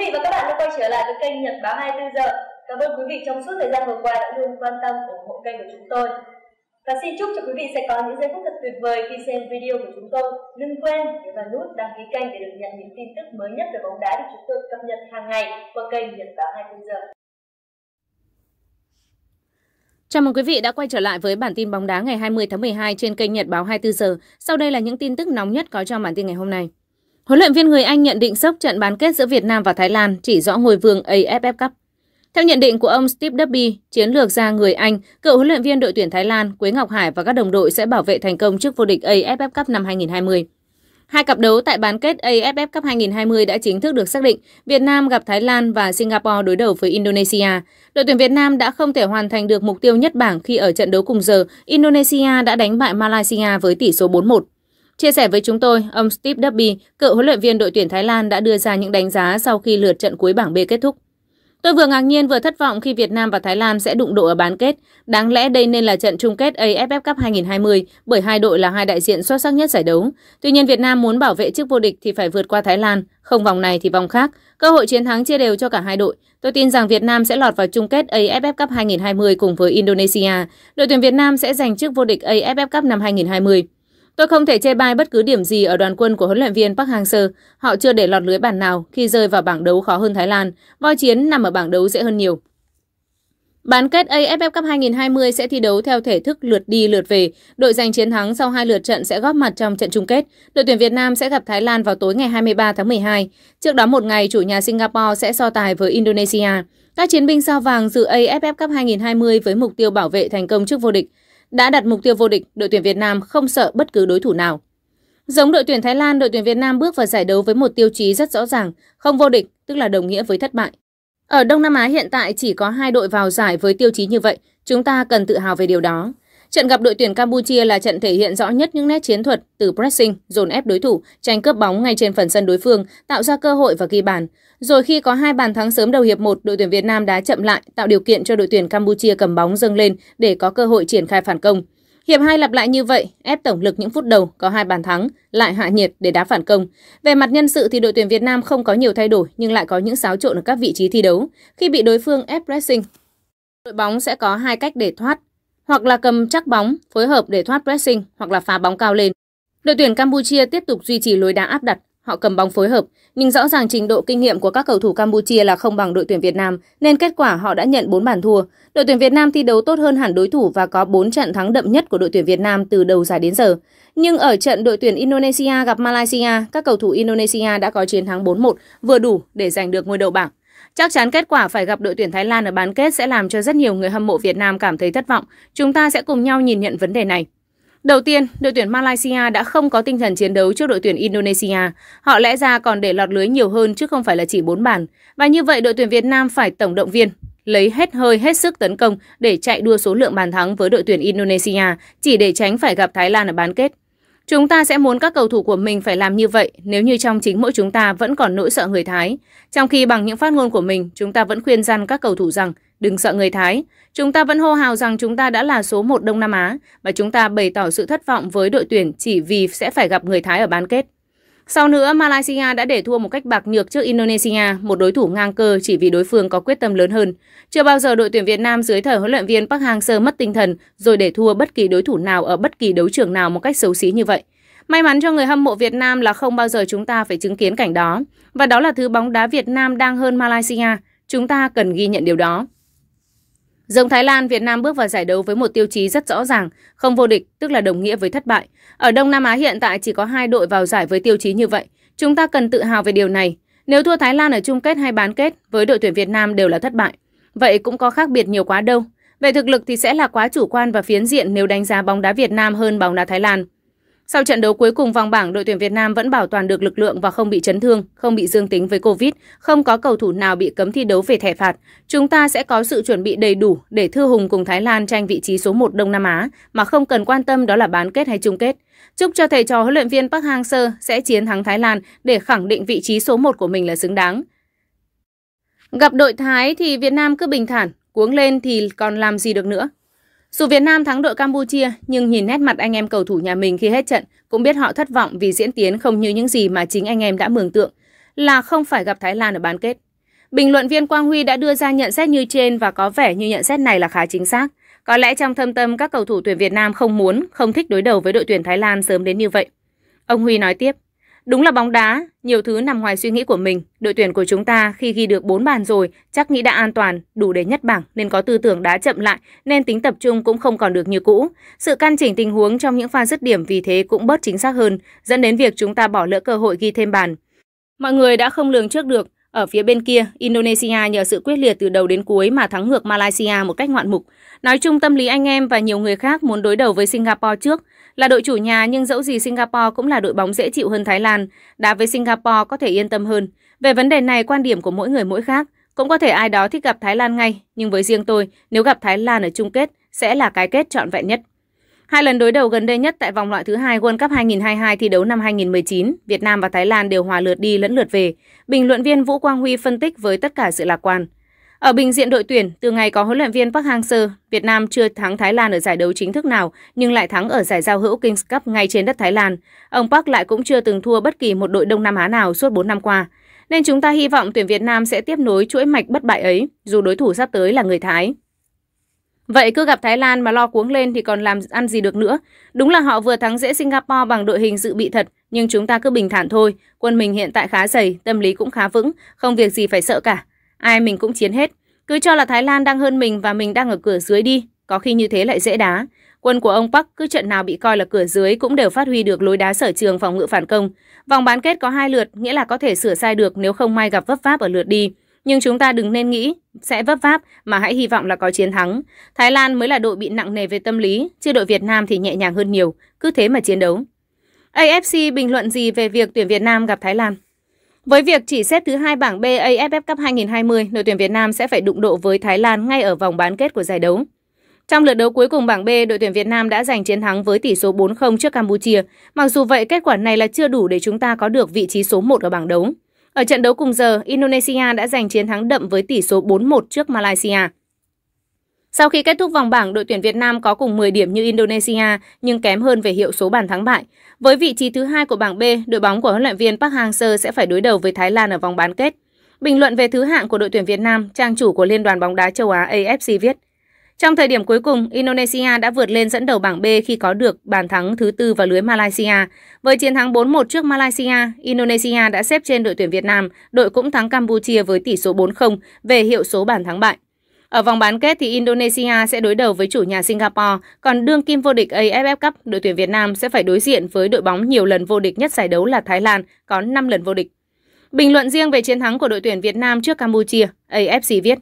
vị và các bạn đã quay trở lại với kênh Nhật báo 24 giờ. Cảm ơn quý vị trong suốt thời gian vừa qua đã luôn quan tâm ủng hộ kênh của chúng tôi. Và xin chúc cho quý vị sẽ có những giây phút thật tuyệt vời khi xem video của chúng tôi. Đừng quên nhấn vào nút đăng ký kênh để được nhận những tin tức mới nhất về bóng đá được chúng tôi cập nhật hàng ngày qua kênh Nhật báo 24 giờ. Chào mừng quý vị đã quay trở lại với bản tin bóng đá ngày 20 tháng 12 trên kênh Nhật báo 24 giờ. Sau đây là những tin tức nóng nhất có trong bản tin ngày hôm nay. Huấn luyện viên người Anh nhận định sốc trận bán kết giữa Việt Nam và Thái Lan chỉ rõ ngôi vương AFF Cup. Theo nhận định của ông Steve Duffy, chiến lược gia người Anh, cựu huấn luyện viên đội tuyển Thái Lan Quế Ngọc Hải và các đồng đội sẽ bảo vệ thành công trước vô địch AFF Cup năm 2020. Hai cặp đấu tại bán kết AFF Cup 2020 đã chính thức được xác định. Việt Nam gặp Thái Lan và Singapore đối đầu với Indonesia. Đội tuyển Việt Nam đã không thể hoàn thành được mục tiêu nhất bảng khi ở trận đấu cùng giờ, Indonesia đã đánh bại Malaysia với tỷ số 4-1. Chia sẻ với chúng tôi, ông Steve Duffy, cựu huấn luyện viên đội tuyển Thái Lan đã đưa ra những đánh giá sau khi lượt trận cuối bảng B kết thúc. Tôi vừa ngạc nhiên vừa thất vọng khi Việt Nam và Thái Lan sẽ đụng độ ở bán kết. Đáng lẽ đây nên là trận chung kết AFF Cup 2020 bởi hai đội là hai đại diện xuất sắc nhất giải đấu. Tuy nhiên Việt Nam muốn bảo vệ chức vô địch thì phải vượt qua Thái Lan, không vòng này thì vòng khác. Cơ hội chiến thắng chia đều cho cả hai đội. Tôi tin rằng Việt Nam sẽ lọt vào chung kết AFF Cup 2020 cùng với Indonesia. Đội tuyển Việt Nam sẽ giành chức vô địch AFF Cup năm 2020. Tôi không thể chê bai bất cứ điểm gì ở đoàn quân của huấn luyện viên Park Hang-seo. Họ chưa để lọt lưới bàn nào khi rơi vào bảng đấu khó hơn Thái Lan. Voi chiến nằm ở bảng đấu dễ hơn nhiều. Bán kết AFF Cup 2020 sẽ thi đấu theo thể thức lượt đi lượt về. Đội giành chiến thắng sau hai lượt trận sẽ góp mặt trong trận chung kết. Đội tuyển Việt Nam sẽ gặp Thái Lan vào tối ngày 23 tháng 12. Trước đó một ngày, chủ nhà Singapore sẽ so tài với Indonesia. Các chiến binh sao vàng dự AFF Cup 2020 với mục tiêu bảo vệ thành công trước vô địch đã đặt mục tiêu vô địch, đội tuyển Việt Nam không sợ bất cứ đối thủ nào. Giống đội tuyển Thái Lan, đội tuyển Việt Nam bước vào giải đấu với một tiêu chí rất rõ ràng, không vô địch, tức là đồng nghĩa với thất bại. Ở Đông Nam Á hiện tại chỉ có hai đội vào giải với tiêu chí như vậy, chúng ta cần tự hào về điều đó. Trận gặp đội tuyển Campuchia là trận thể hiện rõ nhất những nét chiến thuật từ pressing, dồn ép đối thủ, tranh cướp bóng ngay trên phần sân đối phương, tạo ra cơ hội và ghi bàn. Rồi khi có hai bàn thắng sớm đầu hiệp 1, đội tuyển Việt Nam đá chậm lại, tạo điều kiện cho đội tuyển Campuchia cầm bóng dâng lên để có cơ hội triển khai phản công. Hiệp 2 lặp lại như vậy, ép tổng lực những phút đầu có hai bàn thắng, lại hạ nhiệt để đá phản công. Về mặt nhân sự thì đội tuyển Việt Nam không có nhiều thay đổi nhưng lại có những xáo trộn ở các vị trí thi đấu. Khi bị đối phương ép pressing, đội bóng sẽ có hai cách để thoát hoặc là cầm chắc bóng, phối hợp để thoát pressing hoặc là phá bóng cao lên. Đội tuyển Campuchia tiếp tục duy trì lối đá áp đặt, họ cầm bóng phối hợp, nhưng rõ ràng trình độ kinh nghiệm của các cầu thủ Campuchia là không bằng đội tuyển Việt Nam, nên kết quả họ đã nhận 4 bàn thua. Đội tuyển Việt Nam thi đấu tốt hơn hẳn đối thủ và có 4 trận thắng đậm nhất của đội tuyển Việt Nam từ đầu giải đến giờ. Nhưng ở trận đội tuyển Indonesia gặp Malaysia, các cầu thủ Indonesia đã có chiến thắng 4-1 vừa đủ để giành được ngôi đầu bảng. Chắc chắn kết quả phải gặp đội tuyển Thái Lan ở bán kết sẽ làm cho rất nhiều người hâm mộ Việt Nam cảm thấy thất vọng. Chúng ta sẽ cùng nhau nhìn nhận vấn đề này. Đầu tiên, đội tuyển Malaysia đã không có tinh thần chiến đấu trước đội tuyển Indonesia. Họ lẽ ra còn để lọt lưới nhiều hơn chứ không phải là chỉ 4 bàn. Và như vậy đội tuyển Việt Nam phải tổng động viên, lấy hết hơi hết sức tấn công để chạy đua số lượng bàn thắng với đội tuyển Indonesia chỉ để tránh phải gặp Thái Lan ở bán kết. Chúng ta sẽ muốn các cầu thủ của mình phải làm như vậy nếu như trong chính mỗi chúng ta vẫn còn nỗi sợ người Thái. Trong khi bằng những phát ngôn của mình, chúng ta vẫn khuyên răn các cầu thủ rằng đừng sợ người Thái. Chúng ta vẫn hô hào rằng chúng ta đã là số 1 Đông Nam Á và chúng ta bày tỏ sự thất vọng với đội tuyển chỉ vì sẽ phải gặp người Thái ở bán kết. Sau nữa, Malaysia đã để thua một cách bạc nhược trước Indonesia, một đối thủ ngang cơ chỉ vì đối phương có quyết tâm lớn hơn. Chưa bao giờ đội tuyển Việt Nam dưới thời huấn luyện viên Park Hang-seo mất tinh thần rồi để thua bất kỳ đối thủ nào ở bất kỳ đấu trường nào một cách xấu xí như vậy. May mắn cho người hâm mộ Việt Nam là không bao giờ chúng ta phải chứng kiến cảnh đó. Và đó là thứ bóng đá Việt Nam đang hơn Malaysia. Chúng ta cần ghi nhận điều đó. Giống Thái Lan, Việt Nam bước vào giải đấu với một tiêu chí rất rõ ràng, không vô địch, tức là đồng nghĩa với thất bại. Ở Đông Nam Á hiện tại chỉ có hai đội vào giải với tiêu chí như vậy. Chúng ta cần tự hào về điều này. Nếu thua Thái Lan ở chung kết hay bán kết với đội tuyển Việt Nam đều là thất bại. Vậy cũng có khác biệt nhiều quá đâu. Về thực lực thì sẽ là quá chủ quan và phiến diện nếu đánh giá bóng đá Việt Nam hơn bóng đá Thái Lan. Sau trận đấu cuối cùng vòng bảng, đội tuyển Việt Nam vẫn bảo toàn được lực lượng và không bị chấn thương, không bị dương tính với Covid, không có cầu thủ nào bị cấm thi đấu về thẻ phạt. Chúng ta sẽ có sự chuẩn bị đầy đủ để Thư Hùng cùng Thái Lan tranh vị trí số 1 Đông Nam Á mà không cần quan tâm đó là bán kết hay chung kết. Chúc cho thầy trò huấn luyện viên Park Hang-seo sẽ chiến thắng Thái Lan để khẳng định vị trí số 1 của mình là xứng đáng. Gặp đội Thái thì Việt Nam cứ bình thản, cuống lên thì còn làm gì được nữa. Dù Việt Nam thắng đội Campuchia, nhưng nhìn nét mặt anh em cầu thủ nhà mình khi hết trận, cũng biết họ thất vọng vì diễn tiến không như những gì mà chính anh em đã mường tượng, là không phải gặp Thái Lan ở bán kết. Bình luận viên Quang Huy đã đưa ra nhận xét như trên và có vẻ như nhận xét này là khá chính xác. Có lẽ trong thâm tâm các cầu thủ tuyển Việt Nam không muốn, không thích đối đầu với đội tuyển Thái Lan sớm đến như vậy. Ông Huy nói tiếp. Đúng là bóng đá, nhiều thứ nằm ngoài suy nghĩ của mình. Đội tuyển của chúng ta khi ghi được 4 bàn rồi, chắc nghĩ đã an toàn, đủ để nhất bảng nên có tư tưởng đá chậm lại nên tính tập trung cũng không còn được như cũ. Sự căn chỉnh tình huống trong những pha dứt điểm vì thế cũng bớt chính xác hơn, dẫn đến việc chúng ta bỏ lỡ cơ hội ghi thêm bàn. Mọi người đã không lường trước được, ở phía bên kia, Indonesia nhờ sự quyết liệt từ đầu đến cuối mà thắng ngược Malaysia một cách ngoạn mục. Nói chung tâm lý anh em và nhiều người khác muốn đối đầu với Singapore trước. Là đội chủ nhà nhưng dẫu gì Singapore cũng là đội bóng dễ chịu hơn Thái Lan. Đá với Singapore có thể yên tâm hơn. Về vấn đề này, quan điểm của mỗi người mỗi khác. Cũng có thể ai đó thích gặp Thái Lan ngay, nhưng với riêng tôi, nếu gặp Thái Lan ở chung kết, sẽ là cái kết trọn vẹn nhất. Hai lần đối đầu gần đây nhất tại vòng loại thứ hai World Cup 2022 thi đấu năm 2019, Việt Nam và Thái Lan đều hòa lượt đi lẫn lượt về. Bình luận viên Vũ Quang Huy phân tích với tất cả sự lạc quan. Ở bình diện đội tuyển, từ ngày có huấn luyện viên Park Hang-seo, Việt Nam chưa thắng Thái Lan ở giải đấu chính thức nào nhưng lại thắng ở giải giao hữu Kings Cup ngay trên đất Thái Lan. Ông Park lại cũng chưa từng thua bất kỳ một đội Đông Nam Á nào suốt 4 năm qua. Nên chúng ta hy vọng tuyển Việt Nam sẽ tiếp nối chuỗi mạch bất bại ấy, dù đối thủ sắp tới là người Thái. Vậy cứ gặp Thái Lan mà lo cuống lên thì còn làm ăn gì được nữa. Đúng là họ vừa thắng dễ Singapore bằng đội hình dự bị thật, nhưng chúng ta cứ bình thản thôi. Quân mình hiện tại khá dày, tâm lý cũng khá vững, không việc gì phải sợ cả. Ai mình cũng chiến hết. Cứ cho là Thái Lan đang hơn mình và mình đang ở cửa dưới đi, có khi như thế lại dễ đá. Quân của ông Park cứ trận nào bị coi là cửa dưới cũng đều phát huy được lối đá sở trường phòng ngự phản công. Vòng bán kết có hai lượt, nghĩa là có thể sửa sai được nếu không may gặp vấp váp ở lượt đi. Nhưng chúng ta đừng nên nghĩ sẽ vấp váp mà hãy hy vọng là có chiến thắng. Thái Lan mới là đội bị nặng nề về tâm lý, chứ đội Việt Nam thì nhẹ nhàng hơn nhiều, cứ thế mà chiến đấu. AFC bình luận gì về việc tuyển Việt Nam gặp Thái Lan? Với việc chỉ xếp thứ hai bảng B AFF Cup 2020, đội tuyển Việt Nam sẽ phải đụng độ với Thái Lan ngay ở vòng bán kết của giải đấu. Trong lượt đấu cuối cùng bảng B, đội tuyển Việt Nam đã giành chiến thắng với tỷ số 4-0 trước Campuchia. Mặc dù vậy, kết quả này là chưa đủ để chúng ta có được vị trí số 1 ở bảng đấu. Ở trận đấu cùng giờ, Indonesia đã giành chiến thắng đậm với tỷ số 4-1 trước Malaysia. Sau khi kết thúc vòng bảng, đội tuyển Việt Nam có cùng 10 điểm như Indonesia nhưng kém hơn về hiệu số bàn thắng bại. Với vị trí thứ hai của bảng B, đội bóng của huấn luyện viên Park Hang-seo sẽ phải đối đầu với Thái Lan ở vòng bán kết. Bình luận về thứ hạng của đội tuyển Việt Nam, trang chủ của Liên đoàn bóng đá châu Á AFC viết: trong thời điểm cuối cùng, Indonesia đã vượt lên dẫn đầu bảng B khi có được bàn thắng thứ tư vào lưới Malaysia. Với chiến thắng 4-1 trước Malaysia, Indonesia đã xếp trên đội tuyển Việt Nam, đội cũng thắng Campuchia với tỷ số 4-0 về hiệu số bàn thắng bại. Ở vòng bán kết thì Indonesia sẽ đối đầu với chủ nhà Singapore, còn đương kim vô địch AFF Cup, đội tuyển Việt Nam sẽ phải đối diện với đội bóng nhiều lần vô địch nhất giải đấu là Thái Lan, có 5 lần vô địch. Bình luận riêng về chiến thắng của đội tuyển Việt Nam trước Campuchia, AFC viết.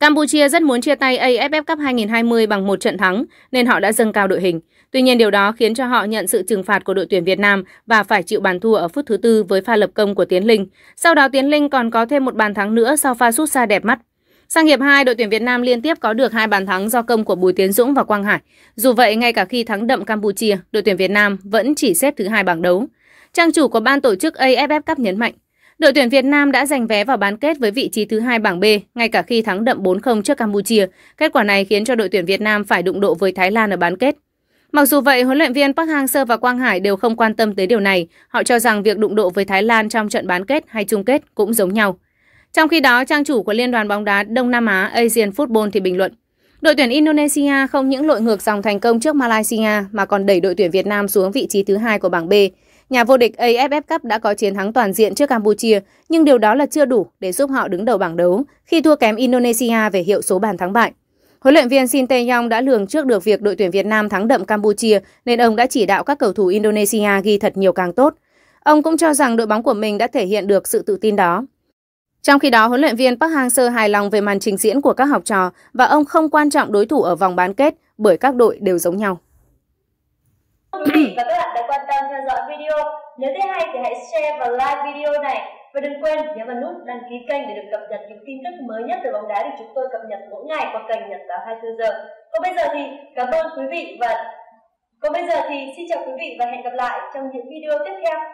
Campuchia rất muốn chia tay AFF Cup 2020 bằng một trận thắng nên họ đã dâng cao đội hình. Tuy nhiên điều đó khiến cho họ nhận sự trừng phạt của đội tuyển Việt Nam và phải chịu bàn thua ở phút thứ tư với pha lập công của Tiến Linh. Sau đó Tiến Linh còn có thêm một bàn thắng nữa sau pha sút xa đẹp mắt. Sang hiệp 2, đội tuyển Việt Nam liên tiếp có được hai bàn thắng do công của Bùi Tiến Dũng và Quang Hải. Dù vậy, ngay cả khi thắng đậm Campuchia, đội tuyển Việt Nam vẫn chỉ xếp thứ hai bảng đấu. Trang chủ của ban tổ chức AFF Cup nhấn mạnh, Đội tuyển Việt Nam đã giành vé vào bán kết với vị trí thứ hai bảng B, ngay cả khi thắng đậm 4-0 trước Campuchia. Kết quả này khiến cho đội tuyển Việt Nam phải đụng độ với Thái Lan ở bán kết. Mặc dù vậy, huấn luyện viên Park Hang-seo và Quang Hải đều không quan tâm tới điều này. Họ cho rằng việc đụng độ với Thái Lan trong trận bán kết hay chung kết cũng giống nhau. Trong khi đó, trang chủ của Liên đoàn bóng đá Đông Nam Á Asian Football thì bình luận Đội tuyển Indonesia không những lội ngược dòng thành công trước Malaysia mà còn đẩy đội tuyển Việt Nam xuống vị trí thứ hai của bảng B. Nhà vô địch AFF Cup đã có chiến thắng toàn diện trước Campuchia, nhưng điều đó là chưa đủ để giúp họ đứng đầu bảng đấu khi thua kém Indonesia về hiệu số bàn thắng bại. Huấn luyện viên Shin Tae-yong đã lường trước được việc đội tuyển Việt Nam thắng đậm Campuchia nên ông đã chỉ đạo các cầu thủ Indonesia ghi thật nhiều càng tốt. Ông cũng cho rằng đội bóng của mình đã thể hiện được sự tự tin đó. Trong khi đó, huấn luyện viên Park Hang-seo hài lòng về màn trình diễn của các học trò và ông không quan trọng đối thủ ở vòng bán kết bởi các đội đều giống nhau quý vị và các bạn đã quan tâm theo dõi video. Nếu thấy hay thì hãy share và like video này. Và đừng quên nhấn vào nút đăng ký kênh để được cập nhật những tin tức mới nhất về bóng đá được chúng tôi cập nhật mỗi ngày qua kênh Nhật báo 24 giờ. Còn bây giờ thì cảm ơn quý vị và còn bây giờ thì xin chào quý vị và hẹn gặp lại trong những video tiếp theo.